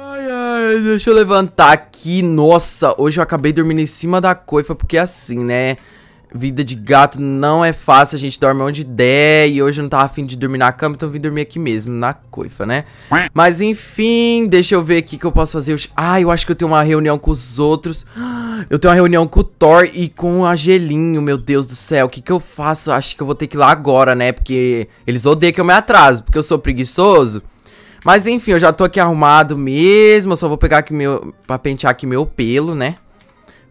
Ai, ai, deixa eu levantar aqui. Nossa, hoje eu acabei dormindo em cima da coifa, porque é assim, né? Vida de gato não é fácil, a gente dorme onde der e hoje eu não tava afim de dormir na cama, então vim dormir aqui mesmo, na coifa, né? Mas enfim, deixa eu ver aqui que eu posso fazer Ah, eu acho que eu tenho uma reunião com os outros. Eu tenho uma reunião com o Thor e com o Angelinho, meu Deus do céu. O que que eu faço? Acho que eu vou ter que ir lá agora, né? Porque eles odeiam que eu me atraso, porque eu sou preguiçoso. Mas enfim, eu já tô aqui arrumado mesmo, eu só vou pegar aqui meu... pra pentear aqui meu pelo, né?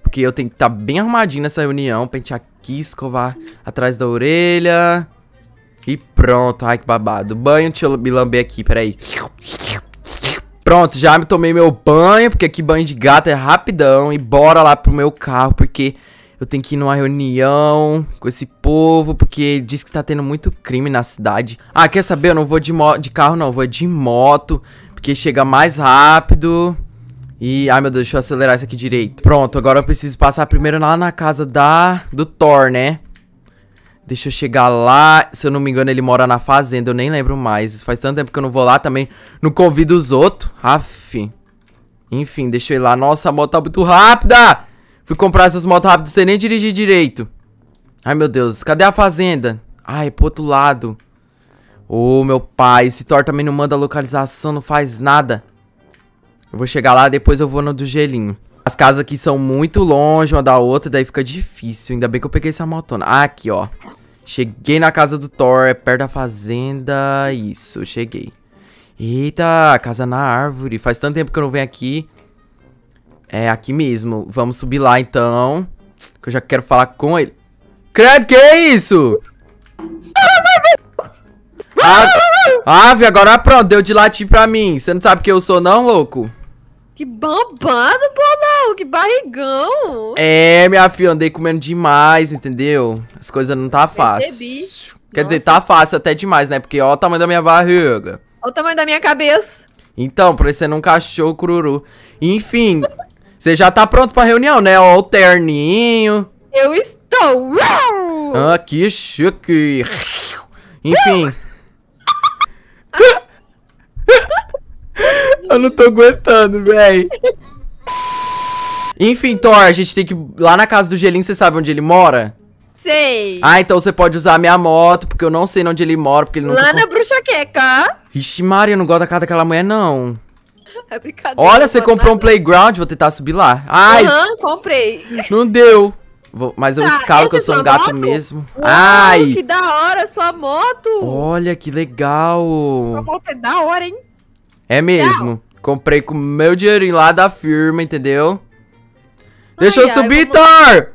Porque eu tenho que estar tá bem arrumadinho nessa reunião. Pentear aqui, escovar atrás da orelha. E pronto. Ai, que babado. Banho, deixa eu me lamber aqui, peraí. Pronto, já me tomei meu banho, porque aqui banho de gato é rapidão. E bora lá pro meu carro, porque eu tenho que ir numa reunião com esse povo, porque diz que tá tendo muito crime na cidade. Ah, quer saber? Eu não vou de, de carro, não. Eu vou de moto, porque chega mais rápido. E, ai meu Deus, deixa eu acelerar isso aqui direito. Pronto, agora eu preciso passar primeiro lá na casa da do Thor, né? Deixa eu chegar lá. Se eu não me engano, ele mora na fazenda. Eu nem lembro mais. Faz tanto tempo que eu não vou lá também. Não convido os outros. Aff. Enfim, deixa eu ir lá. Nossa, a moto tá muito rápida. Fui comprar essas motos rápidas sem nem dirigir direito. Ai, meu Deus. Cadê a fazenda? Ai, pro outro lado. Ô, oh, meu pai. Esse Thor também não manda localização, não faz nada. Eu vou chegar lá, depois eu vou no do gelinho. As casas aqui são muito longe uma da outra, daí fica difícil. Ainda bem que eu peguei essa motona. Ah, aqui, ó. Cheguei na casa do Thor, é perto da fazenda. Isso, cheguei. Eita, casa na árvore. Faz tanto tempo que eu não venho aqui. É, aqui mesmo. Vamos subir lá, então. Que eu já quero falar com ele. Credo, que é isso? Ah, ave, agora pronto. Deu de latir pra mim. Você não sabe quem eu sou, não, louco? Que bombado, bolão! Que barrigão! É, minha filha, andei comendo demais, entendeu? As coisas não tá fácil. Percebi. Quer Nossa. dizer, tá fácil até demais, né? Porque olha o tamanho da minha barriga. Olha o tamanho da minha cabeça. Então, parecendo um cachorro cururu. Enfim, você já tá pronto pra reunião, né? Ó, o terninho. Eu estou! Ah, que chique! Enfim. Eu não tô aguentando, véi. Enfim, Thor, a gente tem que... Lá na casa do Gelinho, você sabe onde ele mora? Sei. Ah, então você pode usar a minha moto, porque eu não sei onde ele mora, porque ele não... Lá na bruxa queca. Ixi, Maria, eu não gosto da casa daquela mulher, não. É brincadeira. Olha, você comprou nada. um playground, vou tentar subir lá. Ai. Aham, uhum, comprei. Não deu. Vou, mas eu ah, escalo que eu sou um gato moto? mesmo. Ai. Que da hora, sua moto. Olha, que legal. Sua moto é da hora, hein? É mesmo. Não. Comprei com meu dinheirinho lá da firma, entendeu? Ai, Deixa eu ai, subir, vamos... Thor!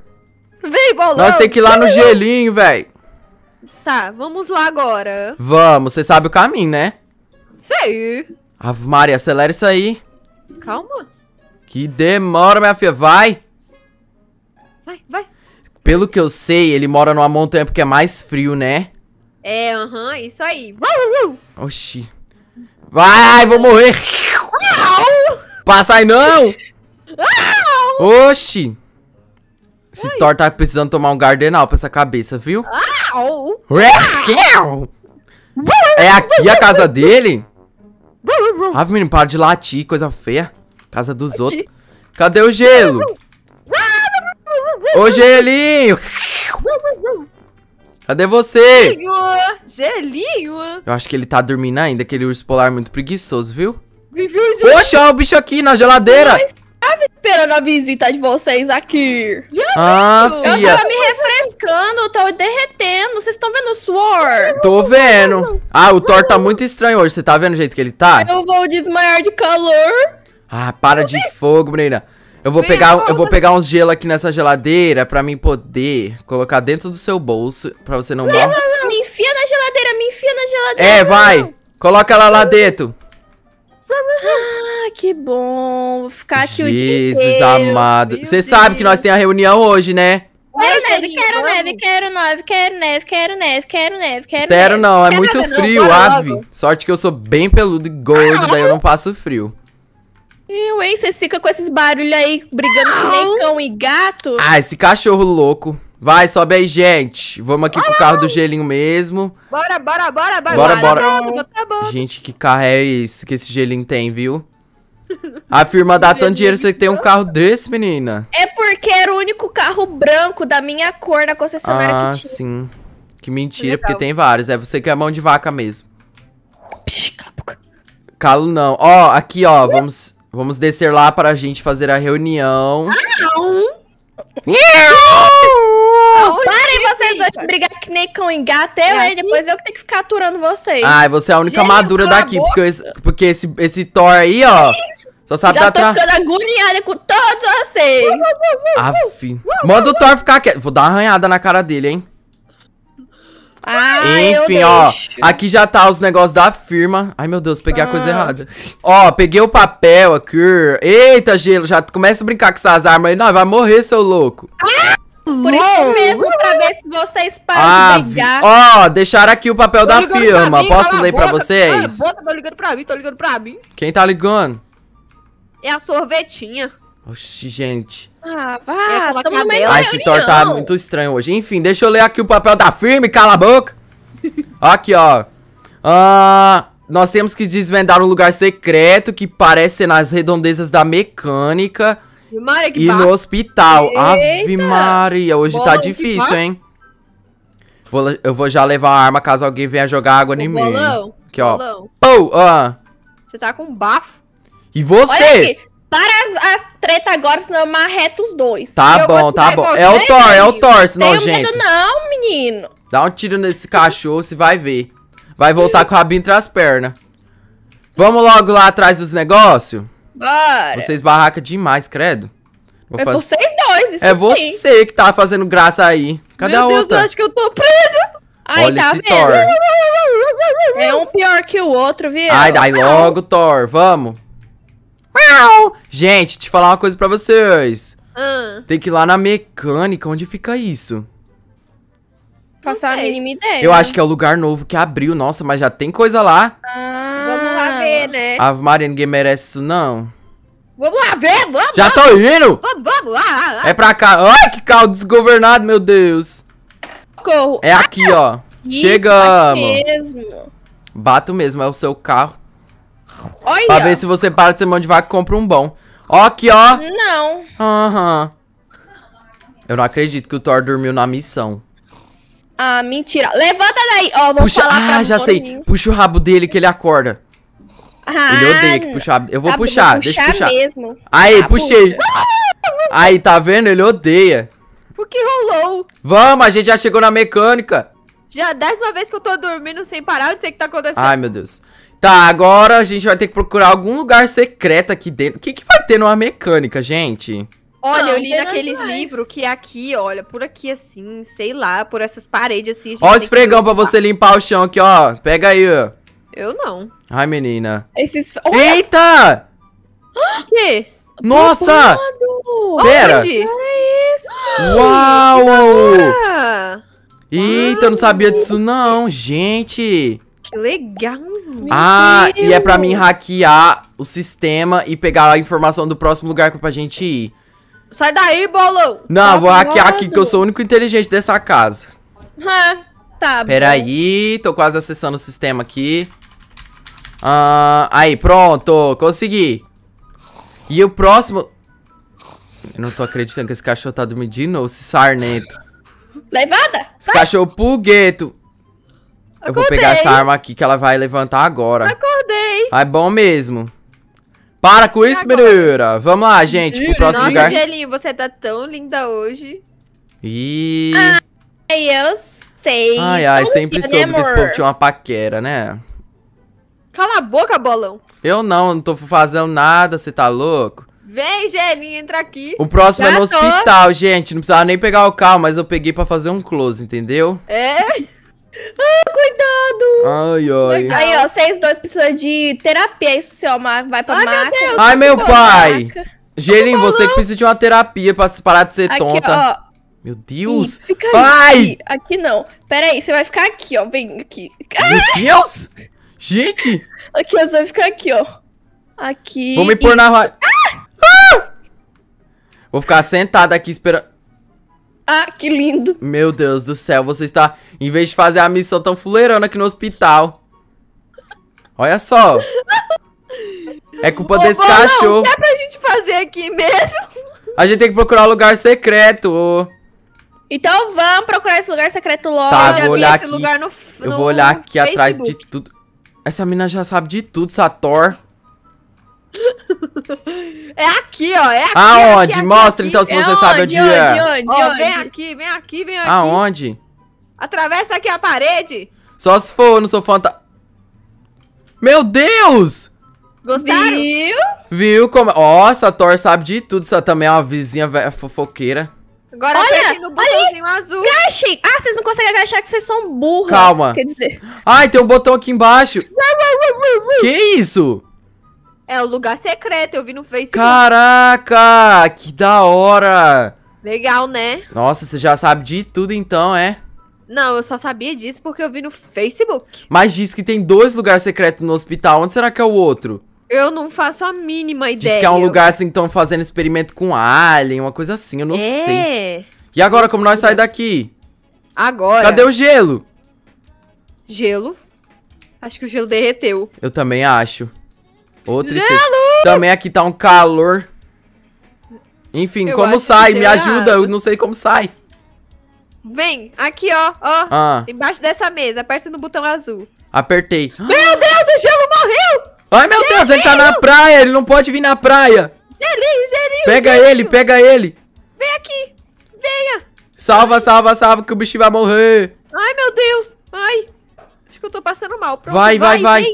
Vem, bolão! Nós tem que ir lá no gelinho, velho. Tá, vamos lá agora. Vamos, você sabe o caminho, né? Sei. Ave Maria, acelera isso aí. Calma. Que demora, minha filha. Vai. Vai, vai. Pelo que eu sei, ele mora numa montanha porque é mais frio, né? É, aham, isso aí. Oxi. Vai, vou morrer. Passa aí, não. Oxi. Esse Ai. Thor tá precisando tomar um gardenal pra essa cabeça, viu? É aqui a casa dele? Ah, menino, para de latir, coisa feia. Casa dos outros. Cadê o gelo? Ô, gelinho! Cadê você? Gelinho? Eu acho que ele tá dormindo ainda, aquele urso polar muito preguiçoso, viu? Viu, Poxa, olha o bicho aqui na geladeira. Eu estava esperando a visita de vocês aqui. Ah, eu Eu tava me refrescando, eu tava derretendo. Vocês estão vendo o suor? Tô vendo. Ah, o Thor tá muito estranho hoje. Você tá vendo o jeito que ele tá? Eu vou desmaiar de calor. Ah, para de fogo, menina. Eu vou, pegar, eu vou pegar uns gelo aqui nessa geladeira pra mim poder colocar dentro do seu bolso pra você não morrer. Me enfia na geladeira me enfia na geladeira. É, vai. Coloca ela lá dentro. Ah, que bom. Vou ficar aqui Jesus o dia inteiro. amado. Você sabe que nós temos a reunião hoje, né? Quero neve, quero neve, quero neve, quero neve, quero neve, quero neve, quero neve. Quero não, é quero muito neve, frio, ave. Logo. Sorte que eu sou bem peludo e gordo, daí eu não passo frio. Eu, hein? você fica com esses barulhos aí, brigando com cão e gato? Ah, esse cachorro louco. Vai, sobe aí, gente. Vamos aqui bora. com o carro do gelinho mesmo. Bora, bora, bora, bora. Bora, bora. bora. bora. Gente, que carro é esse que esse gelinho tem, viu? A firma dá tanto dinheiro, você tem um carro desse, menina? É porque era o único carro branco da minha cor na concessionária ah, que tinha. Ah, sim. Que mentira, porque tem vários. É você que é mão de vaca mesmo. Psh, cala a boca. Calo não. Ó, aqui, ó. Vamos, vamos descer lá pra gente fazer a reunião. Ah, não! Parem vocês dois de brigar que nem com e gato. Eu, é, né? assim? Depois eu que tenho que ficar aturando vocês. Ai, você é a única madura daqui. Porque, esse, porque esse, esse Thor aí, ó... Só sabe Já tô tra... ficando agoniada com todos vocês. Aff. Manda o Thor ficar quieto. Vou dar uma arranhada na cara dele, hein? Ah, Enfim, ó, aqui já tá os negócios da firma. Ai, meu Deus, peguei ah. a coisa ah. errada. Ó, peguei o papel aqui. Eita, gelo, já começa a brincar com essas armas aí. Não, vai morrer, seu louco. Ah! Por isso mesmo, pra ver se vocês param ah, de brigar. Ó, oh, deixaram aqui o papel da firma. Mim, Posso ler pra vocês? Cala a tô ligando pra mim, tô ligando pra mim. Quem tá ligando? É a sorvetinha. Oxi, gente. Ah, vai. é Ai, esse Thor tá muito estranho hoje. Enfim, deixa eu ler aqui o papel da e cala a boca. aqui, ó. Ah, nós temos que desvendar um lugar secreto que parece ser nas redondezas da mecânica. Maria, que e no hospital. Eita. Ave Maria, hoje Bolão, tá difícil, hein? Vou, eu vou já levar a arma caso alguém venha jogar água em mim. Que ó. Pou, ah. Você tá com bafo. E você? Para as, as treta agora, senão eu marreto os dois. Tá eu bom, tá bom. é o Thor, é o Thor, senão, gente. Medo não, menino. Dá um tiro nesse cachorro, você vai ver. Vai voltar com o rabinho entre as pernas. Vamos logo lá atrás dos negócios? Bora. Vocês barraca demais, credo. Vou é fazer... vocês dois, isso É sim. você que tá fazendo graça aí. Cadê Meu a outra? Meu Deus, eu acho que eu tô preso. Ai, Olha tá esse vendo? Thor. É um pior que o outro, viu? Ai, dai logo, Thor. Vamos. Gente, te falar uma coisa pra vocês. Hum. Tem que ir lá na mecânica. Onde fica isso? Passar a mínima ideia. Eu acho que é o lugar novo que abriu. Nossa, mas já tem coisa lá. Ah ver, né? Maria, ninguém merece isso, não. Vamos lá ver, vamos! Já vamos, tô indo! Vamos, vamos lá, lá, É pra cá. Ai, que carro desgovernado, meu Deus! Socorro. É aqui, ó. Isso, Chegamos. mesmo. Bato mesmo, é o seu carro. Olha. Pra ver se você para de ser mão de vaca e compra um bom. Ó aqui, ó. Não. Aham. Uhum. Eu não acredito que o Thor dormiu na missão. Ah, mentira. Levanta daí. Ó, vou Puxa... falar pra Ah, já sei. Puxa o rabo dele que ele acorda. Ah, Ele odeia que puxar. Eu vou tá, puxar, puxar, deixa eu puxar. Mesmo. Aí, tá puxei. Aí, tá vendo? Ele odeia. O que rolou? Vamos, a gente já chegou na mecânica. Já a décima vez que eu tô dormindo sem parar, eu não sei o que tá acontecendo. Ai, meu Deus. Tá, agora a gente vai ter que procurar algum lugar secreto aqui dentro. O que, que vai ter numa mecânica, gente? Olha, não, eu li naqueles livros que é aqui, olha, por aqui assim, sei lá, por essas paredes assim. Ó o esfregão pra você limpar o chão aqui, ó. Pega aí, ó. Eu não. Ai, menina. Esses... Olha! Eita! O quê? Nossa! Pera! É isso! Uau! Eita, eu não sabia disso não, gente! Que legal! ah, e é pra mim hackear o sistema e pegar a informação do próximo lugar pra gente ir. Sai daí, bolo! Não, tá vou hackear aqui que eu sou o único inteligente dessa casa. Ah, tá Pera Peraí, tô quase acessando o sistema aqui. Ah, aí, pronto, consegui. E o próximo... Eu não tô acreditando que esse cachorro tá dormindo de novo, esse sarneto. Levada! Esse cachorro pulgueto. Acordei. Eu vou pegar essa arma aqui que ela vai levantar agora. Acordei. Ah, é bom mesmo. Para com isso, menina. Vamos lá, gente, pro próximo Nossa, lugar. Angelinho, você tá tão linda hoje. E... Ai, eu sei. Ai, ai, sempre né, soube que esse povo tinha uma paquera, né? Cala a boca, bolão. Eu não, não tô fazendo nada, você tá louco? Vem, Geninha, entra aqui. O próximo é Já é no tô. hospital, gente. Não precisava nem pegar o carro, mas eu peguei pra fazer um close, entendeu? É? Ah, cuidado! Ai, ai. Aí, ó, vocês dois precisam de terapia. É isso, seu Omar, vai pra ai, maca. Meu Deus, ai, meu pai! Maca. você você precisa de uma terapia pra parar de ser aqui, tonta. Ó. Meu Deus! Isso, fica Ai! Aqui. aqui não. Pera aí, você vai ficar aqui, ó. Vem aqui. Meu Deus! Gente! Aqui, você vai ficar aqui, ó. Aqui. Vou me pôr e... na roda. Ah! Ah! Vou ficar sentado aqui esperando. Ah, que lindo. Meu Deus do céu, você está. Em vez de fazer a missão, tão fuleirando aqui no hospital. Olha só. É culpa Ô, desse cachorro. O que é pra gente fazer aqui mesmo? A gente tem que procurar um lugar secreto. Então vamos procurar esse lugar secreto logo. Tá, vou olhar aqui. No, no eu vou olhar aqui Facebook. atrás de tudo. Essa mina já sabe de tudo, Sator. É aqui, ó. É aqui. Aonde? aqui, Mostra então, aqui. então se é você onde, sabe onde, onde é. Onde, oh, onde, Vem aqui, vem aqui, vem aqui. Aonde? Atravessa aqui a parede. Só se for, eu não sou fanta. Meu Deus! Gostaram? Viu? Viu como. Ó, oh, Thor sabe de tudo. Essa também é uma vizinha fofoqueira. Agora olha, no botãozinho olha, azul. Crashem! Ah, vocês não conseguem agachar que vocês são burros. Calma. Quer dizer. Ai, tem um botão aqui embaixo. que isso? É o lugar secreto, eu vi no Facebook. Caraca, que da hora. Legal, né? Nossa, você já sabe de tudo então, é? Não, eu só sabia disso porque eu vi no Facebook. Mas diz que tem dois lugares secretos no hospital. Onde será que é o outro? Eu não faço a mínima ideia. Diz que é um lugar assim que estão fazendo experimento com alien, uma coisa assim, eu não é. sei. E agora, como nós saímos daqui? Agora. Cadê o gelo? Gelo? Acho que o gelo derreteu. Eu também acho. Outro. gelo! Também aqui tá um calor. Enfim, eu como sai? Me errado. ajuda, eu não sei como sai. Vem, aqui ó, ó. Ah. Embaixo dessa mesa, aperta no botão azul. Apertei. Meu Deus, o gelo morreu! Ai, meu Deus, ele tá na praia, ele não pode vir na praia. Gelinho, gelinho, Pega gelinho. ele, pega ele. Vem aqui, venha. Salva, salva, salva, que o bicho vai morrer. Ai, meu Deus. Ai, acho que eu tô passando mal. Pronto, vai, vai, vai.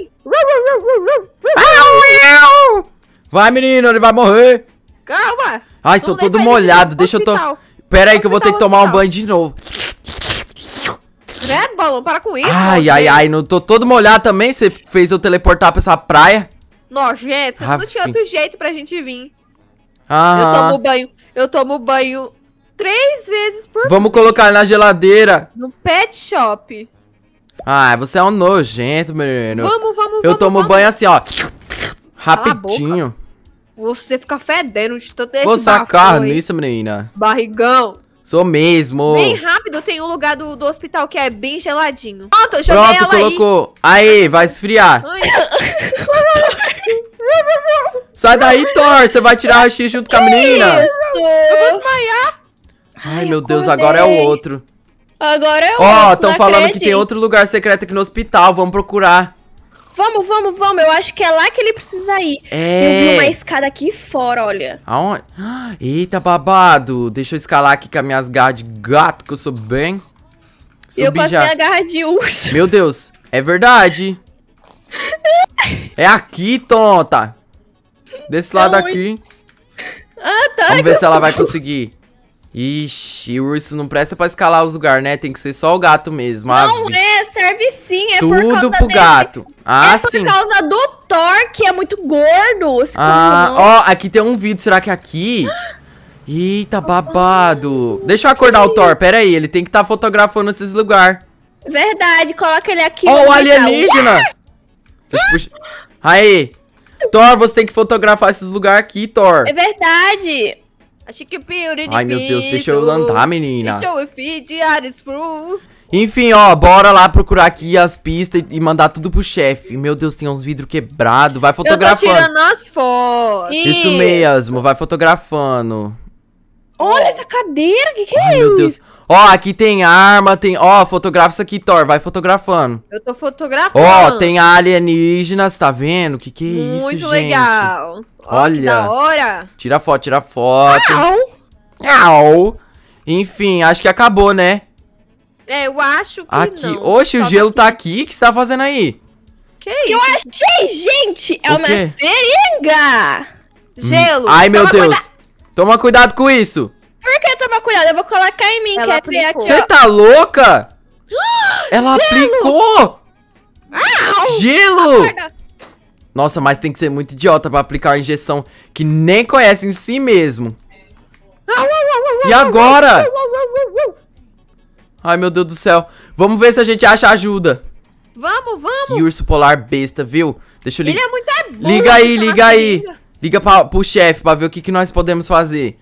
Vai, menino, ele vai morrer. Calma. Ai, tô todo molhado, deixa eu... tô Pera aí que eu vou ter que tomar um banho de novo credo, balão, para com isso. Ai, ai, ai, não tô todo molhado também. Você fez eu teleportar pra essa praia. Nojento, você não tinha outro jeito pra gente vir. Ah. Eu tomo banho, eu tomo banho três vezes por Vamos dia. colocar na geladeira. No pet shop. Ah, você é um nojento, menino. Vamos, vamos, Eu tomo vamos. banho assim, ó. Rapidinho. Você fica fedendo de tanto Vou sacar nisso, menina. Barrigão. Sou mesmo. Bem rápido, tem um lugar do, do hospital que é bem geladinho. Pronto, eu joguei Pronto, ela colocou. aí. vai esfriar. Sai daí, Thor. Você vai tirar a X junto que com a menina. Isso? Eu vou desmaiar. Ai, Ai meu Deus, agora é o outro. Agora é o oh, outro. Ó, estão falando que tem outro lugar secreto aqui no hospital. Vamos procurar. Vamos, vamos, vamos. Eu acho que é lá que ele precisa ir. É. Eu vi uma escada aqui fora, olha. Aonde? Eita, babado. Deixa eu escalar aqui com as minhas garras de gato, que eu sou bem. Subi eu passei já. a garra de urso. Meu Deus, é verdade. é aqui, tonta. Desse lado é aqui. Ah, tá. Vamos ver se ela vai conseguir. Ixi, o urso não presta pra escalar os lugares, né? Tem que ser só o gato mesmo. Não Ave. é serve sim, é Tudo por causa pro dele. gato. Ah, é por causa do Thor, que é muito gordo. Ah, ó, aqui tem um vídeo, será que é aqui? Eita, babado. Deixa eu acordar o Thor, pera aí, ele tem que estar tá fotografando esses lugares. Verdade, coloca ele aqui. Ó, oh, o alienígena. Deixa eu Aí. Thor, você tem que fotografar esses lugares aqui, Thor. É verdade. Achei que piriri. Ai, meu Deus, deixa eu andar, menina. Deixa eu feed Enfim, ó, bora lá procurar aqui as pistas e mandar tudo pro chefe. Meu Deus, tem uns vidros quebrados. Vai fotografando. Eu tô tirando as fotos. Isso mesmo, vai fotografando. Olha é. essa cadeira, o que, que é Ai, isso? Meu Deus. Ó, aqui tem arma, tem. Ó, fotografa isso aqui, Thor. Vai fotografando. Eu tô fotografando. Ó, tem alienígenas, tá vendo? O que, que é Muito isso, gente? Muito legal. Olha. da hora. Tira foto, tira foto. Au. Au. Enfim, acho que acabou, né? É, eu acho que. Aqui. Não. Oxe, Só o gelo tá aqui. tá aqui. O que você tá fazendo aí? Que isso? Eu achei, gente! É o uma quê? seringa! Gelo! Ai, meu Toma é Deus! Cuidado. Toma cuidado com isso. Por que tomar cuidado? Eu vou colocar em mim, Ela quer ver aqui, Você tá louca? Ela Gelo! aplicou! Au! Gelo! Acorda. Nossa, mas tem que ser muito idiota pra aplicar uma injeção que nem conhece em si mesmo. E agora? Ai, meu Deus do céu. Vamos ver se a gente acha ajuda. Vamos, vamos. Que urso polar besta, viu? Deixa eu é ligar. Ele é muito Liga aí, liga aí. Liga. Liga pra, pro chefe pra ver o que, que nós podemos fazer.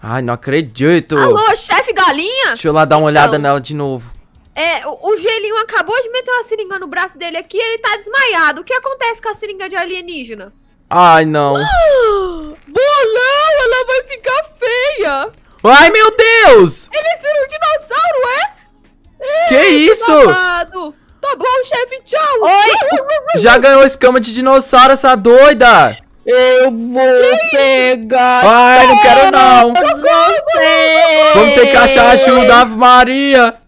Ai, não acredito. Alô, chefe galinha? Deixa eu lá dar uma então, olhada nela de novo. É, o, o, gelinho acabou de meter uma seringa no braço dele aqui ele tá desmaiado. O que acontece com a seringa de alienígena? Ai, não. Ah, bolão, ela vai ficar feia. Ai, meu Deus! Eles viram um dinossauro, é? Ei, que isso? Tá bom, chefe, tchau. Oi. Já ganhou escama de dinossauro, essa doida. Eu vou pegar. Ai, não quero não. Vamos ter que achar a Ave Maria.